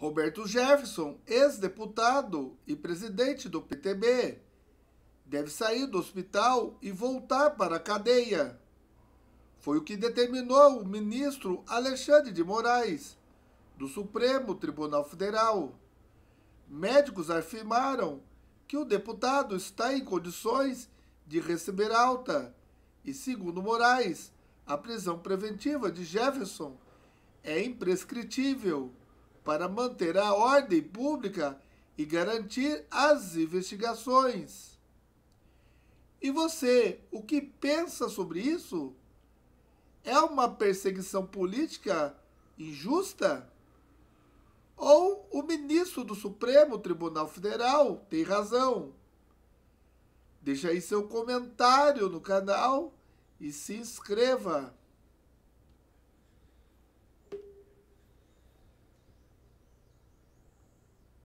Roberto Jefferson, ex-deputado e presidente do PTB, deve sair do hospital e voltar para a cadeia. Foi o que determinou o ministro Alexandre de Moraes, do Supremo Tribunal Federal. Médicos afirmaram que o deputado está em condições de receber alta e, segundo Moraes, a prisão preventiva de Jefferson é imprescritível para manter a ordem pública e garantir as investigações. E você, o que pensa sobre isso? É uma perseguição política injusta? Ou o ministro do Supremo Tribunal Federal tem razão? Deixe aí seu comentário no canal e se inscreva.